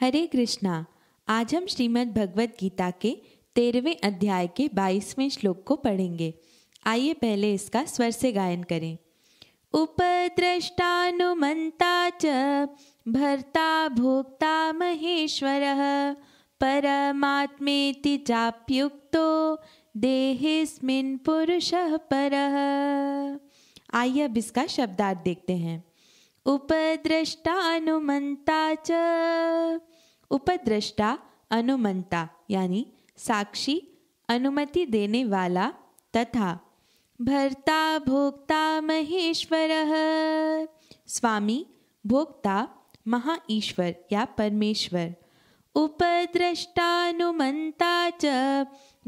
हरे कृष्णा आज हम श्रीमद् भगवद गीता के तेरहवें अध्याय के बाईसवें श्लोक को पढ़ेंगे आइए पहले इसका स्वर से गायन करें उपद्रष्टानुमता च भर्ता भोक्ता महेश्वर परमात्मेति चाप्युक्तो देहेस्मिन पुरुष पर आइए अब इसका शब्दार्थ देखते हैं उपद्रष्टानुमन्ता च उपद्रष्टा अनुमंता यानी साक्षी अनुमति देने वाला तथा भर्ता भोक्ता महेश्वर स्वामी भोक्ता महाईश्वर या परमेश्वर उपद्रष्टानुमंता च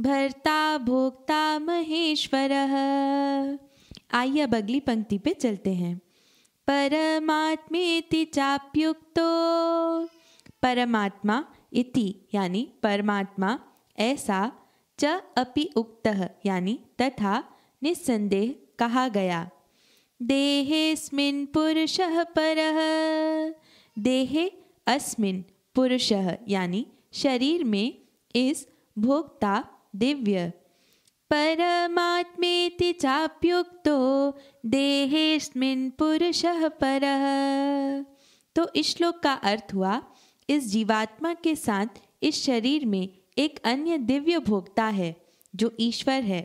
भर्ता भोक्ता महेश्वर आइए अब अगली पंक्ति पे चलते हैं परमात्मेति चाप्युक्तो परमात्मा इति यानी परमात्मा ऐसा च अपि उक्त यानी तथा निस्संदेह कहा गया देहेस्मिन् पुरुषः परः देहे अस्मिन् पुरुषः यानी शरीर में इस भोक्ता दिव्य परमात्मेति चाप्युक्तो देहेस्मिन् पुरुषः परः तो इस श्लोक का अर्थ हुआ इस जीवात्मा के साथ इस शरीर में एक अन्य दिव्य भोक्ता है जो ईश्वर है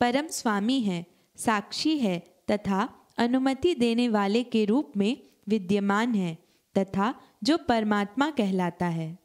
परम स्वामी है साक्षी है तथा अनुमति देने वाले के रूप में विद्यमान है तथा जो परमात्मा कहलाता है